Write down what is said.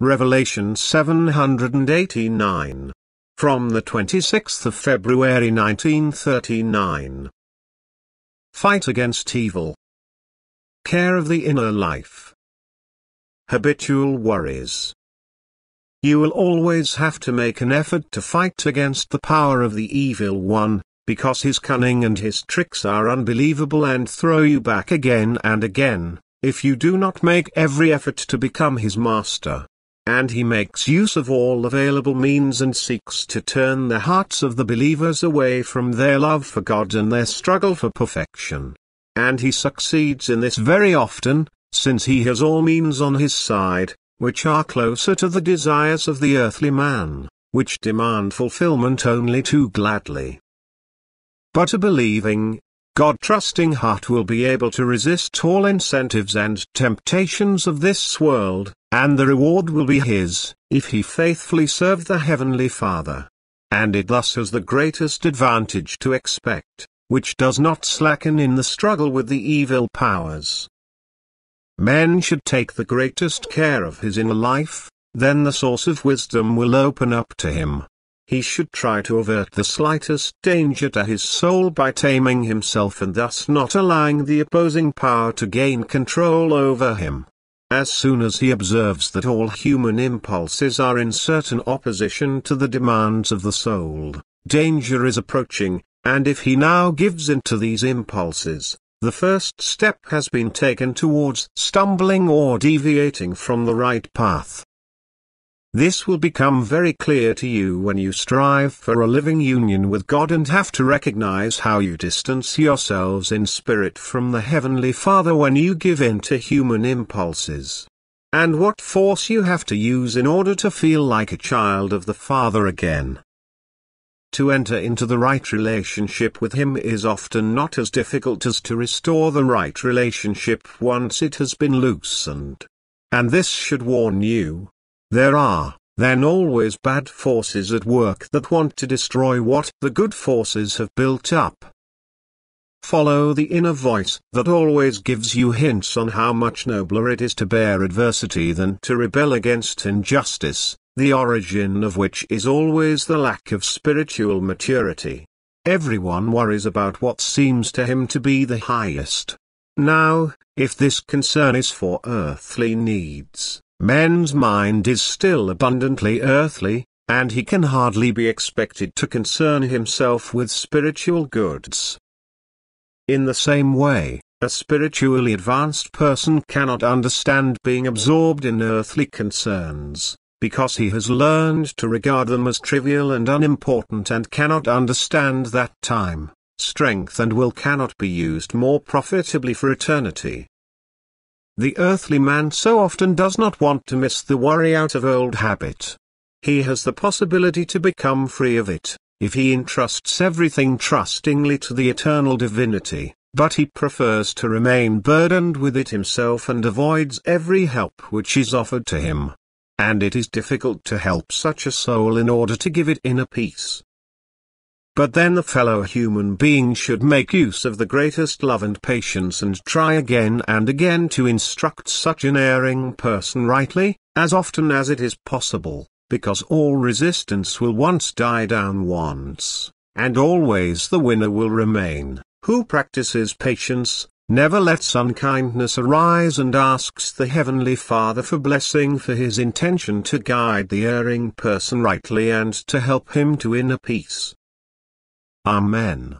Revelation 789. From the 26th of February 1939. Fight against evil. Care of the inner life. Habitual worries. You will always have to make an effort to fight against the power of the evil one, because his cunning and his tricks are unbelievable and throw you back again and again, if you do not make every effort to become his master and he makes use of all available means and seeks to turn the hearts of the believers away from their love for God and their struggle for perfection. And he succeeds in this very often, since he has all means on his side, which are closer to the desires of the earthly man, which demand fulfillment only too gladly. But a believing, God-trusting heart will be able to resist all incentives and temptations of this world, and the reward will be his, if he faithfully serve the Heavenly Father. And it thus has the greatest advantage to expect, which does not slacken in the struggle with the evil powers. Man should take the greatest care of his inner life, then the source of wisdom will open up to him. He should try to avert the slightest danger to his soul by taming himself and thus not allowing the opposing power to gain control over him. As soon as he observes that all human impulses are in certain opposition to the demands of the soul, danger is approaching, and if he now gives in to these impulses, the first step has been taken towards stumbling or deviating from the right path. This will become very clear to you when you strive for a living union with God and have to recognize how you distance yourselves in spirit from the Heavenly Father when you give in to human impulses. And what force you have to use in order to feel like a child of the Father again. To enter into the right relationship with Him is often not as difficult as to restore the right relationship once it has been loosened. And this should warn you there are, then always bad forces at work that want to destroy what the good forces have built up. Follow the inner voice that always gives you hints on how much nobler it is to bear adversity than to rebel against injustice, the origin of which is always the lack of spiritual maturity. Everyone worries about what seems to him to be the highest. Now, if this concern is for earthly needs, Men's mind is still abundantly earthly, and he can hardly be expected to concern himself with spiritual goods. In the same way, a spiritually advanced person cannot understand being absorbed in earthly concerns, because he has learned to regard them as trivial and unimportant and cannot understand that time, strength and will cannot be used more profitably for eternity. The earthly man so often does not want to miss the worry out of old habit. He has the possibility to become free of it, if he entrusts everything trustingly to the eternal divinity, but he prefers to remain burdened with it himself and avoids every help which is offered to him. And it is difficult to help such a soul in order to give it inner peace. But then a fellow human being should make use of the greatest love and patience and try again and again to instruct such an erring person rightly, as often as it is possible, because all resistance will once die down once, and always the winner will remain, who practices patience, never lets unkindness arise and asks the Heavenly Father for blessing for his intention to guide the erring person rightly and to help him to inner peace. Amen.